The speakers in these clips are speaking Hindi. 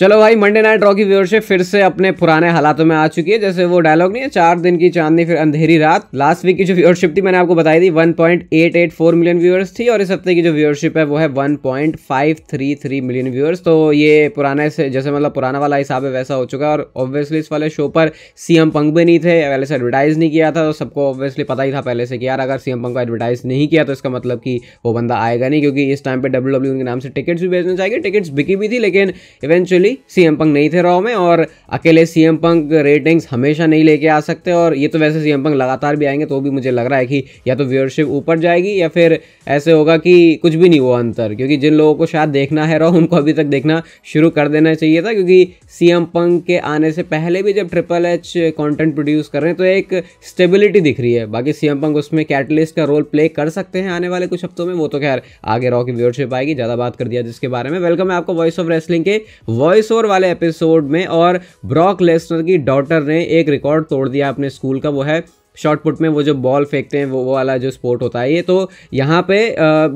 चलो भाई मंडे नाइट रॉ की व्यूअरशिप फिर से अपने पुराने हालातों में आ चुकी है जैसे वो डायलॉग नहीं है चार दिन की चांदनी फिर अंधेरी रात लास्ट वीक की जो व्यूअरशिप थी मैंने आपको बताई थी 1.884 मिलियन व्यूअर्स थी और इस हफ्ते की जो व्यूअरशिप है वो है 1.533 मिलियन व्यूअर्स तो ये पुराने से जैसे मतलब पुराना वाला हिसाब है वैसा हो चुका है और ऑब्वियसली इस वाले शो पर सीएम पंख भी नहीं थे पहले से एडवर्टाइज नहीं किया था तो सबको ऑब्वियसली पता ही था पहले से कि यार अगर सीएम पंख को एडवर्टाइज नहीं किया तो इसका मतलब कि वो बंदा आएगा नहीं क्योंकि इस टाइम पर डब्ल्यू डब्ल्यू के नाम से टिकट्स भी भेजना चाहिए टिकट्स बिकी भी थी लेकिन इवेंचुअली भी सीएम पंक नहीं थे रॉ में और अकेले सीएम पंक रेटिंग्स हमेशा नहीं लेके आ सकते और ये तो वैसे सीएम पंक लगातार भी आएंगे तो भी मुझे लग रहा है कि या तो व्यूअरशिप ऊपर जाएगी या फिर ऐसे होगा कि कुछ भी नहीं वो अंतर क्योंकि जिन लोगों को शायद देखना है रॉ उनको अभी तक देखना शुरू कर देना चाहिए था क्योंकि सीएम पंक के आने से पहले भी जब ट्रिपल एच कॉन्टेंट प्रोड्यूस कर रहे हैं तो एक स्टेबिलिटी दिख रही है बाकी सीएम पंक उसमें कैटलिस्ट का रोल प्ले कर सकते हैं आने वाले कुछ हफ्तों में वो तो खैर आगे रॉ की व्यूअरशिप आएगी ज़्यादा बात कर दिया जिसके बारे में वेलकम है आपको वॉइस ऑफ रेसलिंग के वॉइस वॉइस ओवर वाले एपिसोड में और ब्रॉक लेस्टर की डॉटर ने एक रिकॉर्ड तोड़ दिया अपने स्कूल का वो है शॉर्ट पुट में वो जो बॉल फेंकते हैं वो वो वाला जो स्पोर्ट होता है ये तो यहाँ पे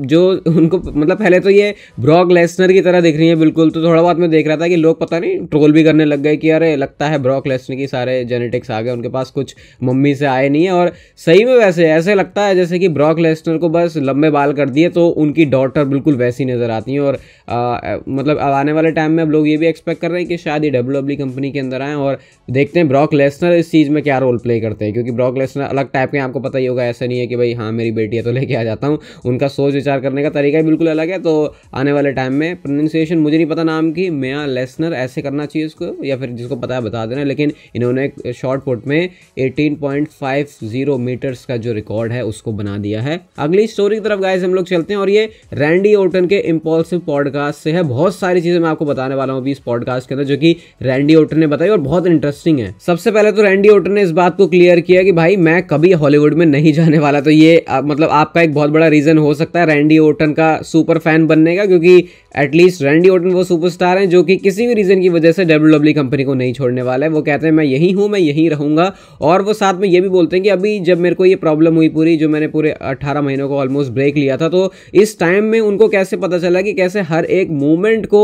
जो उनको मतलब पहले तो ये ब्रॉक लेसनर की तरह दिख रही है बिल्कुल तो थोड़ा बहुत मैं देख रहा था कि लोग पता नहीं ट्रोल भी करने लग गए कि अरे लगता है ब्रॉक लेसनर की सारे जेनेटिक्स आ गए उनके पास कुछ मम्मी से आए नहीं है और सही में वैसे ऐसे लगता है जैसे कि ब्रॉक लेसनर को बस लंबे बाल कर दिए तो उनकी डॉटर बिल्कुल वैसी नज़र आती हैं और मतलब अब आने वाले टाइम में अब लोग ये भी एक्सपेक्ट कर रहे हैं कि शायद ये डब्ल्यू कंपनी e के अंदर आएँ और देखते हैं ब्रॉक लेसनर इस चीज़ में क्या रोल प्ले करते हैं क्योंकि ब्रॉक प्रोफेशनल अलग टाइप के आपको पता ही होगा ऐसा नहीं है कि भाई हाँ मेरी बेटी है तो लेके आ जाता हूँ उनका सोच विचार करने का तरीका ही बिल्कुल अलग है तो आने वाले टाइम में प्रोनाउंसिएशन मुझे नहीं पता नाम की मैं लेसनर ऐसे करना चाहिए उसको या फिर जिसको पता है बता देना लेकिन इन्होंने शॉर्ट पुट में 18.50 मीटर्स का जो रिकॉर्ड है उसको बना दिया है अगली स्टोरी की तरफ गाइस हम लोग चलते हैं और ये रैंडी ओटन के इम्पॉल्सिव पॉडकास्ट से है बहुत सारी चीज़ें मैं आपको बताने वाला हूँ अभी इस पॉडकास्ट के अंदर जो कि रैंडी ओटन ने बताई और बहुत इंटरेस्टिंग है सबसे पहले तो रैंडी ओटन ने इस बात को क्लियर किया कि भाई भाई मैं कभी हॉलीवुड में नहीं जाने वाला तो ये आ, मतलब आपका एक बहुत बड़ा रीज़न हो सकता है रैंडी ओटन का सुपर फैन बनने का क्योंकि एटलीस्ट रैंडी ओटन वो सुपरस्टार हैं जो कि किसी भी रीज़न की वजह से डब्ल्यू डब्ल्यू कंपनी को नहीं छोड़ने वाला है वो कहते हैं मैं यहीं हूँ मैं यहीं रहूँगा और वो साथ में ये भी बोलते हैं कि अभी जब मेरे को ये प्रॉब्लम हुई पूरी जो मैंने पूरे अट्ठारह महीनों को ऑलमोस्ट ब्रेक लिया था तो इस टाइम में उनको कैसे पता चला कि कैसे हर एक मोमेंट को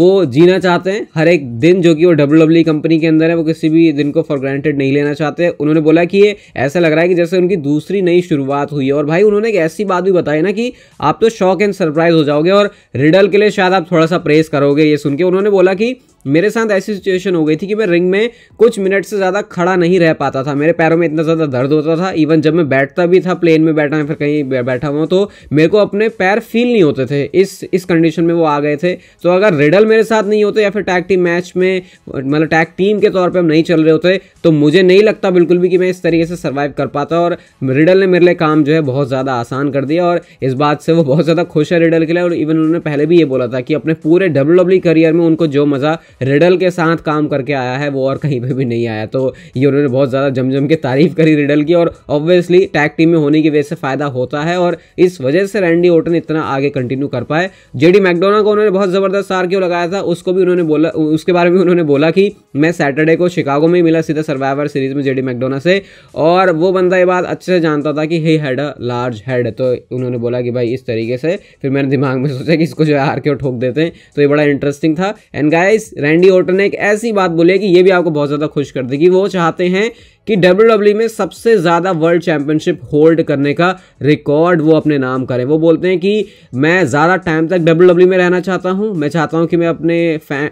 वो जीना चाहते हैं हर एक दिन जो कि वो डब्ल्यू कंपनी e के अंदर है वो किसी भी दिन को फॉर ग्रांटेड नहीं लेना चाहते उन्होंने बोला कि ये ऐसा लग रहा है कि जैसे उनकी दूसरी नई शुरुआत हुई है और भाई उन्होंने एक ऐसी बात भी बताई ना कि आप तो शॉक एंड सरप्राइज हो जाओगे और रिडल के लिए शायद आप थोड़ा सा प्रेस करोगे ये सुन के उन्होंने बोला कि मेरे साथ ऐसी सिचुएशन हो गई थी कि मैं रिंग में कुछ मिनट से ज़्यादा खड़ा नहीं रह पाता था मेरे पैरों में इतना ज़्यादा दर्द होता था इवन जब मैं बैठता भी था प्लेन में बैठा या फिर कहीं बैठा हुआ तो मेरे को अपने पैर फील नहीं होते थे इस इस कंडीशन में वो आ गए थे तो अगर रिडल मेरे साथ नहीं होते या फिर टैग टीम मैच में मतलब टैग टीम के तौर पर हम नहीं चल रहे होते तो मुझे नहीं लगता बिल्कुल भी कि मैं इस तरीके से सर्वाइव कर पाता और रिडल ने मेरे लिए काम जो है बहुत ज़्यादा आसान कर दिया और इस बात से वो बहुत ज़्यादा खुश है रिडल के लिए और इवन उन्होंने पहले भी ये बोला था कि अपने पूरे डब्ल्यू करियर e में उनको जो मज़ा रिडल के साथ काम करके आया है वो और कहीं पर भी नहीं आया तो ये उन्होंने बहुत ज़्यादा जमजम के तारीफ करी रिडल की और ऑब्वियसली टैग टीम में होने की वजह से फ़ायदा होता है और इस वजह से रैंडी ओटन इतना आगे कंटिन्यू कर पाए डी मैकडोना को उन्होंने बहुत ज़बरदस्त आर क्यों लगाया था उसको भी उन्होंने बोला उसके बारे में उन्होंने बोला कि मैं सैटरडे को शिकागो में मिला सीधा सर्वाइवर सीरीज में डी मैकडोना से और वो बंदा ये बात अच्छे से जानता था कि he had a large head तो उन्होंने बोला कि भाई इस तरीके से फिर मैंने दिमाग में सोचा कि इसको जो है आर के ठोक देते हैं तो ये बड़ा इंटरेस्टिंग था एंड गाइस रैंडी ओटन ने एक ऐसी बात बोली कि ये भी आपको बहुत ज़्यादा खुश कर देगी वो चाहते हैं कि डब्ल्यू e में सबसे ज़्यादा वर्ल्ड चैंपियनशिप होल्ड करने का रिकॉर्ड वो अपने नाम करें वो बोलते हैं कि मैं ज़्यादा टाइम तक डब्ल्यू e में रहना चाहता हूँ मैं चाहता हूँ कि मैं अपने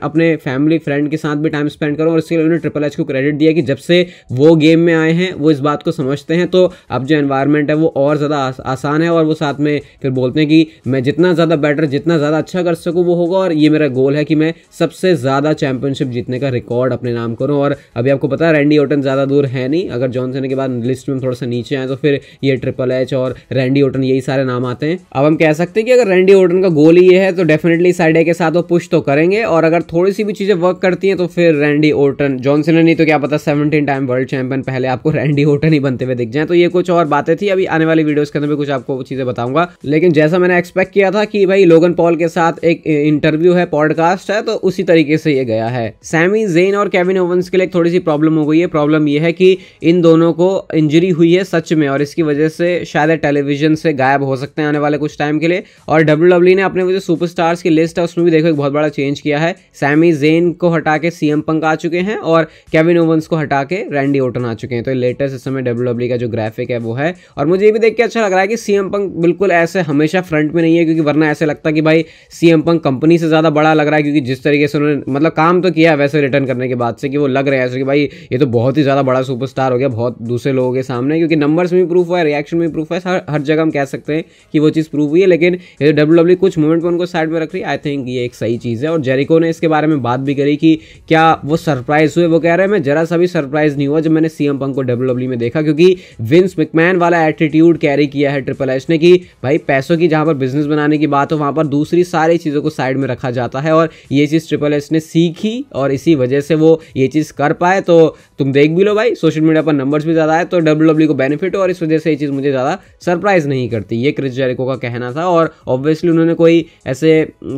अपने फैमिली फ्रेंड के साथ भी टाइम स्पेंड करूँ और इसके लिए उन्होंने ट्रिपल एच को क्रेडिट दिया कि जब से वो गेम में आए हैं वो इस बात को समझते हैं तो अब जो एनवायरनमेंट है वो और ज़्यादा आस, आसान है और वो साथ में फिर बोलते हैं कि मैं जितना ज़्यादा बेटर जितना ज़्यादा अच्छा कर सकूँ वो होगा और ये मेरा गोल है कि मैं सबसे ज़्यादा चैंपियनशिप जीतने का रिकॉर्ड अपने नाम करूँ और अभी आपको पता है रैंडी ओटन ज़्यादा दूर हैं नहीं अगर जॉनसन के बाद लिस्ट में थोड़ा सा नीचे आए तो फिर ये ट्रिपल एच और रैंडी ओटन यही सारे नाम आते हैं अब हम कह सकते हैं कि अगर रैंडी ओटन का गोल ये है तो डेफिनेटली साइडे के साथ वो पुश तो करेंगे और अगर थोड़ी सी भी चीज़ें वर्क करती हैं तो फिर रैंडी ओटन जॉनसन ने नहीं तो क्या पता सेवनटीन टाइम वर्ल्ड चैंपियन पहले आपको रैंडी ओटन ही बनते हुए दिख जाए तो ये कुछ और बातें थी अभी आने वाली वीडियो के अंदर भी कुछ आपको चीज़ें बताऊंगा लेकिन जैसा मैंने एक्सपेक्ट किया था कि भाई लोगन पॉल के साथ एक इंटरव्यू है पॉडकास्ट है तो उसी तरीके से ये गया है सैमी जेन और केविन ओवंस के लिए थोड़ी सी प्रॉब्लम हो गई है प्रॉब्लम यह है कि कि इन दोनों को इंजरी हुई है सच में और इसकी वजह से शायद टेलीविजन से गायब हो सकते हैं आने वाले कुछ टाइम के लिए और डब्ल्यू e ने अपने जो सुपरस्टार्स की लिस्ट है उसमें भी देखो एक बहुत बड़ा चेंज किया है सैमी जेन को हटा के सीएम पंक आ चुके हैं और केविन ओवंस को हटा के रैंडी ओटन आ चुके हैं तो लेटेस्ट इस समय डब्ल्यू e का जो ग्राफिक है वो है और मुझे ये भी देख के अच्छा लग रहा है कि सीएम पंक बिल्कुल ऐसे हमेशा फ्रंट में नहीं है क्योंकि वरना ऐसे लगता कि भाई सीएम पंक कंपनी से ज़्यादा बड़ा लग रहा है क्योंकि जिस तरीके से उन्होंने मतलब काम तो किया है वैसे रिटर्न करने के बाद से कि वो लग रहे हैं ऐसे कि भाई ये तो बहुत ही ज़्यादा बड़ा सुपरस्टार हो गया बहुत दूसरे लोगों के सामने क्योंकि नंबर्स में भी प्रूफ हुआ है रिएक्शन में भी प्रूफ है हर हर जगह हम कह सकते हैं कि वो चीज़ प्रूफ हुई है लेकिन डब्ल्यू डब्ल्यू e कुछ मोमेंट पर उनको साइड में रख रही है आई थिंक ये एक सही चीज़ है और जेरिको ने इसके बारे में बात भी करी कि क्या वो सरप्राइज हुए वो कह रहे हैं मैं जरा सा भी सरप्राइज नहीं हुआ जब मैंने सीएम पंक को डब्ल्यू डब्ल्यू e में देखा क्योंकि विंस मिकमैन वाला एटीट्यूड कैरी किया है ट्रिपल एच ने कि भाई पैसों की जहाँ पर बिजनेस बनाने की बात हो वहाँ पर दूसरी सारी चीज़ों को साइड में रखा जाता है और ये चीज़ ट्रिपल एच ने सीखी और इसी वजह से वो ये चीज़ कर पाए तो तुम देख भी लो भाई सो सोशल मीडिया पर नंबर्स भी ज़्यादा है तो डब्ल्यू e को बेनिफिट हो और इस वजह से ये चीज़ मुझे ज़्यादा सरप्राइज नहीं करती ये क्रिस जेरिको का कहना था और ऑब्वियसली उन्होंने कोई ऐसे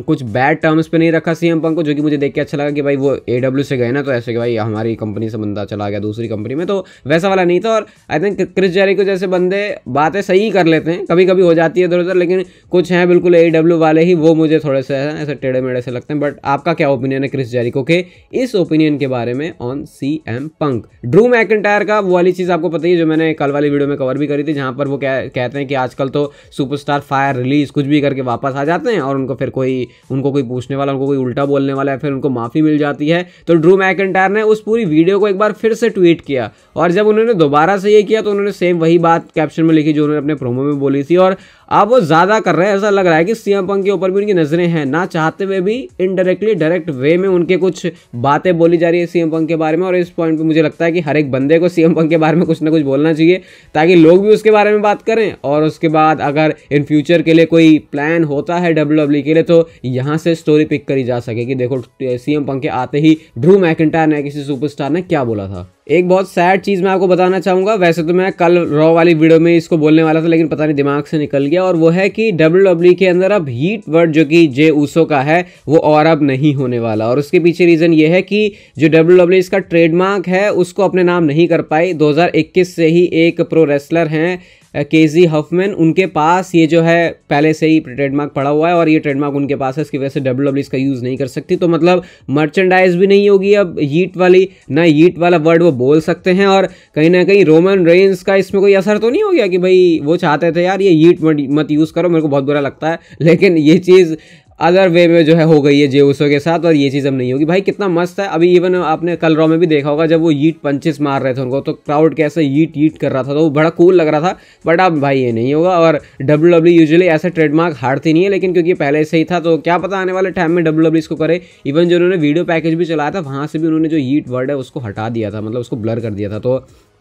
कुछ बैड टर्म्स पर नहीं रखा एम पंक को जो कि मुझे देख के अच्छा लगा कि भाई वो ए से गए ना तो ऐसे कि भाई हमारी कंपनी से बंदा चला गया दूसरी कंपनी में तो वैसा वाला नहीं था और आई थिंक क्रिस जेरिको जैसे बंदे बातें सही कर लेते हैं कभी कभी हो जाती है इधर उधर लेकिन कुछ हैं बिल्कुल ए वाले ही वो मुझे थोड़े से ऐसे टेढ़े मेढ़े से लगते हैं बट आपका क्या ओपिनियन है क्रिस जेरिको के इस ओपिनियन के बारे में on C M Punk Drew Mac McIntyre का वो वाली चीज़ आपको पता ही है जो मैंने कल वाली वीडियो में कवर भी करी थी जहाँ पर वो कह, कहते हैं कि आजकल तो सुपरस्टार फायर रिलीज कुछ भी करके वापस आ जाते हैं और उनको फिर कोई उनको कोई पूछने वाला उनको कोई उल्टा बोलने वाला है फिर उनको माफ़ी मिल जाती है तो ड्रू मैकेंटायर ने उस पूरी वीडियो को एक बार फिर से ट्वीट किया और जब उन्होंने दोबारा से ये किया तो उन्होंने सेम वही बात कैप्शन में लिखी जो उन्होंने अपने प्रोमो में बोली थी और अब वो ज़्यादा कर रहे हैं ऐसा लग रहा है कि सीएम पंक के ऊपर भी उनकी नज़रें हैं ना चाहते हुए भी इनडायरेक्टली डायरेक्ट वे में उनके कुछ बातें बोली जा रही है सीएम पंक के बारे में और इस पॉइंट पर मुझे लगता है कि हर एक बंदे बंदे को सीएम पंक के बारे में कुछ ना कुछ बोलना चाहिए ताकि लोग भी उसके बारे में बात करें और उसके बाद अगर इन फ्यूचर के लिए कोई प्लान होता है डब्ल्यू e के लिए तो यहाँ से स्टोरी पिक करी जा सके कि देखो सीएम पंक के आते ही ड्रू मैकेंटायर ने किसी सुपरस्टार ने क्या बोला था एक बहुत सैड चीज़ मैं आपको बताना चाहूँगा वैसे तो मैं कल रॉ वाली वीडियो में इसको बोलने वाला था लेकिन पता नहीं दिमाग से निकल गया और वो है कि डब्ल्यू डब्ल्यू e के अंदर अब हीट वर्ड जो कि जे ऊसो का है वो और अब नहीं होने वाला और उसके पीछे रीज़न ये है कि जो डब्ल्यू डब्ल्यू e इसका ट्रेडमार्क है उसको अपने नाम नहीं कर पाई दो से ही एक प्रो रेसलर हैं के जी हफमैन उनके पास ये जो है पहले से ही ट्रेडमार्क पड़ा हुआ है और ये ट्रेडमार्क उनके पास है इसकी वजह से डब्ल्यू डब्ल्यू e इसका यूज़ नहीं कर सकती तो मतलब मर्चेंडाइज भी नहीं होगी अब यीट वाली ना यीट वाला वर्ड वो बोल सकते हैं और कहीं ना कहीं रोमन रेंस का इसमें कोई असर तो नहीं हो गया कि भाई वो चाहते थे यार ये यीट मत यूज़ करो मेरे को बहुत बुरा लगता है लेकिन ये चीज़ अदर वे में जो है हो गई है जे उसो के साथ और ये चीज़ अब नहीं होगी भाई कितना मस्त है अभी इवन आपने कल रॉ में भी देखा होगा जब वो यीट पंचेस मार रहे थे उनको तो क्राउड कैसे यीट यीट कर रहा था तो वो बड़ा कूल लग रहा था बट अब भाई ये नहीं होगा और डब्ल्यू डब्ल्यू यूजली ऐसे ट्रेडमार्क हारती नहीं है लेकिन क्योंकि पहले से ही था तो क्या पता आने वाले टाइम में डब्ल्यू डब्ल्यू e इसको करे इवन जो उन्होंने वीडियो पैकेज भी चलाया था वहाँ से भी उन्होंने जो यीट वर्ड है उसको हटा दिया था मतलब उसको ब्लर कर दिया था तो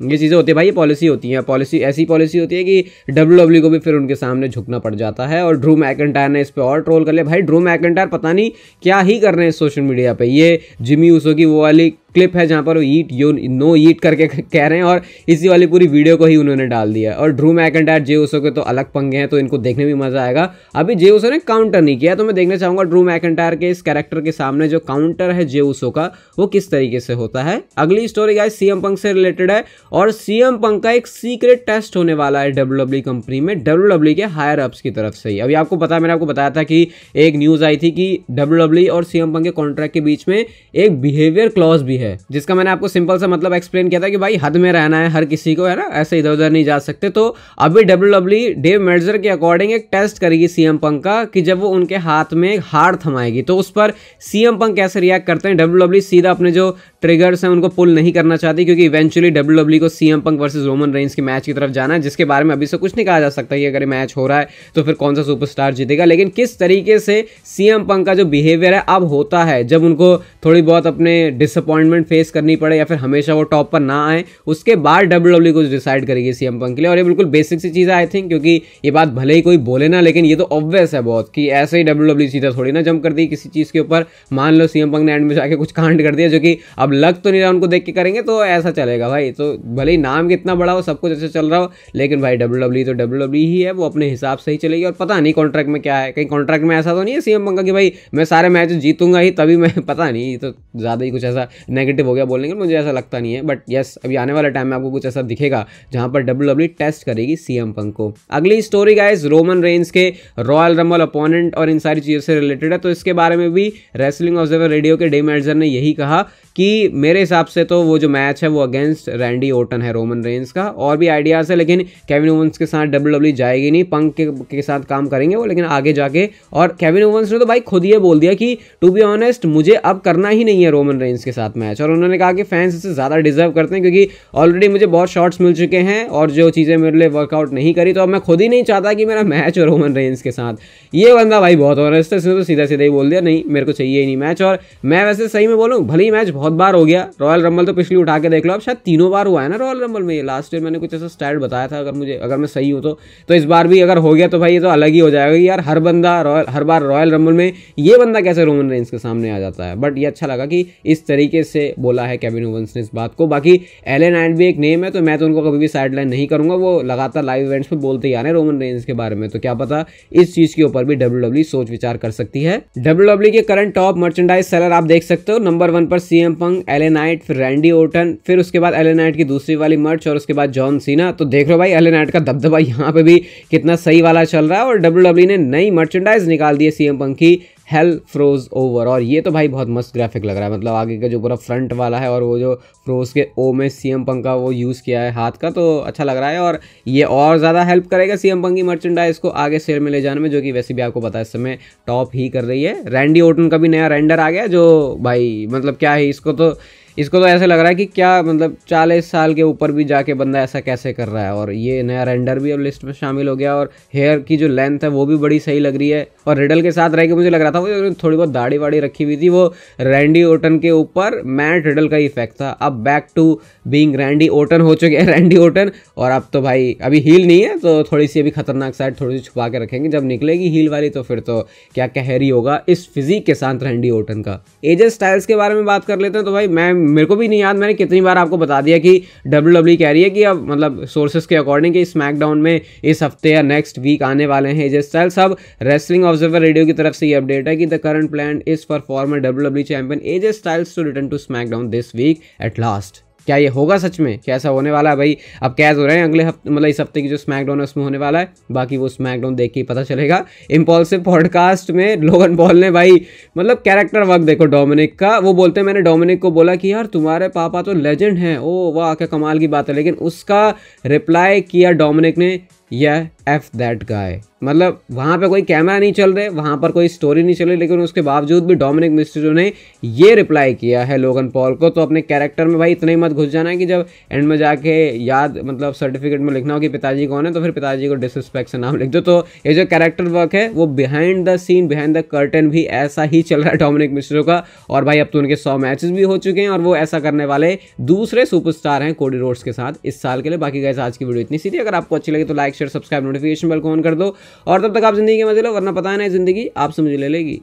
ये चीज़ें होती है भाई ये पॉलिसी होती है पॉलिसी ऐसी पॉलिसी होती है कि डब्ल्यू डब्ल्यू e को भी फिर उनके सामने झुकना पड़ जाता है और ड्रू मैकनटायर ने इस पर और ट्रोल कर लिया भाई ड्रू मैकनटायर पता नहीं क्या ही कर रहे हैं सोशल मीडिया पर ये जिमी उसो की वो वाली क्लिप है जहाँ पर वो ईट यू नो ईट करके कह रहे हैं और इसी वाली पूरी वीडियो को ही उन्होंने डाल दिया और ड्रू मैकंटायर जे ओसो के तो अलग पंगे हैं तो इनको देखने में मजा आएगा अभी जे ओसो ने काउंटर नहीं किया तो मैं देखना चाहूँगा ड्रू मैकंटायर के इस कैरेक्टर के सामने जो काउंटर है जे ओसो का वो किस तरीके से होता है अगली स्टोरी गाइस सीएम पंक से रिलेटेड है और सीएम पंक का एक सीक्रेट टेस्ट होने वाला है डब्ल्यू कंपनी e में डब्ल्यू e के हायर अप्स की तरफ से ही अभी आपको पता है मैंने आपको बताया था कि एक न्यूज़ आई थी कि डब्ल्यू e और सीएम पंक के कॉन्ट्रैक्ट के बीच में एक बिहेवियर क्लॉज भी है जिसका मैंने आपको सिंपल सा मतलब एक्सप्लेन किया था कि भाई हद में रहना है हर किसी को है ना ऐसे इधर उधर नहीं जा सकते तो अभी डब्ल्यू डब्ल्यू डेव मेडजर के अकॉर्डिंग एक टेस्ट करेगी सीएम पंक का कि जब वो उनके हाथ में हार थमाएगी तो उस पर सीएम पंक कैसे रिएक्ट करते हैं डब्ल्यू डब्ल्यू e सीधा अपने जो ट्रिगर्स हैं उनको पुल नहीं करना चाहती क्योंकि इवेंचुअली डब्ल्यू डब्ल्यू को CM Punk versus Roman Reigns के मैच की तरफ जाना है जिसके बारे में अभी से कुछ नहीं कहा जा सकता कि अगर मैच हो रहा है तो फिर कौन सा सुपरस्टार जीतेगा लेकिन किस तरीके से सीएम पंक का जो बिहेवियर है अब होता है जब उनको थोड़ी बहुत अपने डिसअपॉइंट असाइनमेंट फेस करनी पड़े या फिर हमेशा वो टॉप पर ना आए उसके बाद डब्ल्यू डब्ल्यू कुछ डिसाइड करेगी सीएम पंक के लिए और ये बिल्कुल basic C cheese I think क्योंकि ये बात भले ही कोई बोले ना लेकिन ये तो ऑब्वियस है बहुत कि ऐसे ही डब्ल्यू डब्ल्यू e सीधा थोड़ी ना जंप कर दी किसी चीज़ के ऊपर मान लो सीएम पंक ने एंड में जाके कुछ कांड कर दिया जो कि अब लग तो नहीं रहा उनको देख के करेंगे तो ऐसा चलेगा भाई तो भले ही नाम कितना बड़ा हो सब कुछ अच्छा चल रहा हो लेकिन भाई डब्ल्यू डब्ल्यू e तो डब्ल्यू डब्ल्यू e ही है वो अपने हिसाब से ही चलेगी और पता नहीं कॉन्ट्रैक्ट में क्या है कहीं कॉन्ट्रैक्ट में ऐसा तो नहीं है सीएम पंक कि भाई मैं सारे मैच जीतूंगा ही तभी मैं पता नहीं तो ज़्यादा ही कुछ ऐसा नेगेटिव हो गया बोलने के मुझे ऐसा लगता नहीं है बट येस अभी आने वाले टाइम में आपको कुछ ऐसा दिखेगा जहां पर डब्ल्यू डब्ल्यू टेस्ट करेगी सीएम पंक को अगली स्टोरी गाइज रोमन रेंज के रॉयल रंबल अपोनेंट और इन सारी चीज़ों से रिलेटेड है तो इसके बारे में भी रेसलिंग ऑब्जर्वर रेडियो के डे मैनेजर ने यही कहा कि मेरे हिसाब से तो वो जो मैच है वो अगेंस्ट रैंडी ओटन है रोमन रेंज का और भी आइडियाज़ है लेकिन केविन ओवंस के साथ डब्ल्यू डब्ल्यू e जाएगी नहीं पंक के, के साथ काम करेंगे वो लेकिन आगे जाके और केविन ओवंस ने तो भाई खुद ही बोल दिया कि टू बी ऑनेस्ट मुझे अब करना ही नहीं है रोमन रेंज के साथ मैच मैच और उन्होंने कहा कि फैंस इसे ज़्यादा डिजर्व करते हैं क्योंकि ऑलरेडी मुझे बहुत शॉट्स मिल चुके हैं और जो चीज़ें मेरे लिए वर्कआउट नहीं करी तो अब मैं खुद ही नहीं चाहता कि मेरा मैच हो रोमन रेंस के साथ ये बंदा भाई बहुत रहा है इसने तो सीधा सीधा ही बोल दिया नहीं मेरे को चाहिए ही नहीं मैच और मैं वैसे सही में बोलूँ भले ही मैच बहुत बार हो गया रॉयल रंबल तो पिछली उठा के देख लो अब शायद तीनों बार हुआ है ना रॉयल रंबल में लास्ट ईयर मैंने कुछ ऐसा स्टैट बताया था अगर मुझे अगर मैं सही हूँ तो।, तो, इस बार भी अगर हो गया तो भाई ये तो अलग ही हो जाएगा यार हर बंदा रॉयल हर बार रॉयल रंबल में ये बंदा कैसे रोमन रेंज के सामने आ जाता है बट ये अच्छा लगा कि इस तरीके से से बोला है केविन ओवंस ने इस बात को बाकी एलन एंड भी एक नेम है तो मैं तो उनको कभी भी साइड लाइन नहीं करूंगा वो लगातार लाइव इवेंट्स में बोलते ही आ रहे हैं रोमन रेंज के बारे में तो क्या पता इस चीज़ के ऊपर भी डब्ल्यू e सोच विचार कर सकती है डब्ल्यू e के करंट टॉप मर्चेंडाइज सेलर आप देख सकते हो नंबर वन पर सीएम पंग एलेनाइट फिर रैंडी ओटन फिर उसके बाद एलेनाइट की दूसरी वाली मर्च और उसके बाद जॉन सीना तो देख लो भाई एलेनाइट का दबदबा यहाँ पे भी कितना सही वाला चल रहा है और डब्ल्यू e ने नई मर्चेंडाइज निकाल दी है सीएम पंग की हेल फ्रोज ओवर और ये तो भाई बहुत मस्त ग्राफिक लग रहा है मतलब आगे का जो पूरा फ्रंट वाला है और वो जो फ्रोज के ओ में सी एम पंख का वो यूज़ किया है हाथ का तो अच्छा लग रहा है और ये और ज़्यादा हेल्प करेगा सी एम पंख की मर्चेंडाइज को आगे सेल में ले जाने में जो कि वैसे भी आपको पता है इस समय टॉप ही कर रही है रैंडी ओटन का भी नया रेंडर आ गया जो भाई मतलब क्या है इसको तो इसको तो ऐसे लग रहा है कि क्या मतलब चालीस साल के ऊपर भी जाके बंदा ऐसा कैसे कर रहा है और ये नया रेंडर भी अब लिस्ट में शामिल हो गया और हेयर की जो लेंथ है वो भी बड़ी सही लग रही है और रिडल के साथ रह के मुझे लग रहा था वो थोड़ी बहुत दाढ़ी वाड़ी रखी हुई थी वो रैंडी ओटन के ऊपर मैट रिडल का इफेक्ट था अब back to being Randy Orton हो चुके हैं रैंडी ओटन और अब तो भाई अभी हील नहीं है तो थोड़ी सी अभी खतरनाक साइड थोड़ी सी छुपा के रखेंगे जब निकलेगी हील वाली तो फिर तो क्या कहरी होगा इस फिजिक के साथ रैंडी ओटन का एजेस स्टाइल्स के बारे में बात कर लेते हैं तो भाई मैं मेरे को भी नहीं याद मैंने कितनी बार आपको बता दिया कि डब्ल्यू डब्ल्यू e कह रही है कि अब मतलब सोर्सेज के अकॉर्डिंग कि स्मैकडाउन में इस हफ्ते या नेक्स्ट वीक आने वाले हैं जिस साल सब रेसलिंग ऑब्जर्वर रेडियो की तरफ से ये अपडेट है कि the current plan is for former W W champion AJ Styles to return to SmackDown this week at last क्या ये होगा सच में क्या ऐसा होने वाला है भाई अब कैज हो रहे हैं अगले हफ्ते मतलब इस हफ्ते की जो स्मैकडाउन है उसमें होने वाला है बाकी वो स्मैकडाउन देख के पता चलेगा इम्पॉल्सिव पॉडकास्ट में लोगन बॉल ने भाई मतलब कैरेक्टर वर्क देखो डोमिनिक का वो बोलते हैं मैंने डोमिनिक को बोला कि यार तुम्हारे पापा तो लेजेंड हैं ओ वाह क्या कमाल की बात है लेकिन उसका रिप्लाई किया डोमिनिक ने या एफ दैट गाय मतलब वहां पे कोई कैमरा नहीं चल रहे वहां पर कोई स्टोरी नहीं चल रही लेकिन उसके बावजूद भी डोमिनिक मिस्ट्रियो ने ये रिप्लाई किया है लोगन पॉल को तो अपने कैरेक्टर में भाई इतना ही मत घुस जाना है कि जब एंड में जाके याद मतलब सर्टिफिकेट में लिखना हो कि पिताजी कौन है तो फिर पिताजी को डिसरिस्पेक्ट से नाम लिख दो तो ये जो कैरेक्टर वर्क है वो behind the scene behind the curtain भी ऐसा ही चल रहा है डोमिनिक मिस्ट्रियो का और भाई अब तो उनके सौ मैचेस भी हो चुके हैं और वो ऐसा करने वाले दूसरे सुपरस्टार हैं कोडी रोड्स के साथ इस साल के लिए बाकी गैस आज की वीडियो इतनी सीधी अगर आपको अच्छी लगी तो like share subscribe notification bell को ऑन कर दो और तब तक आप जिंदगी के मजे लो वरना पता ना जिंदगी आपसे समझ ले लेगी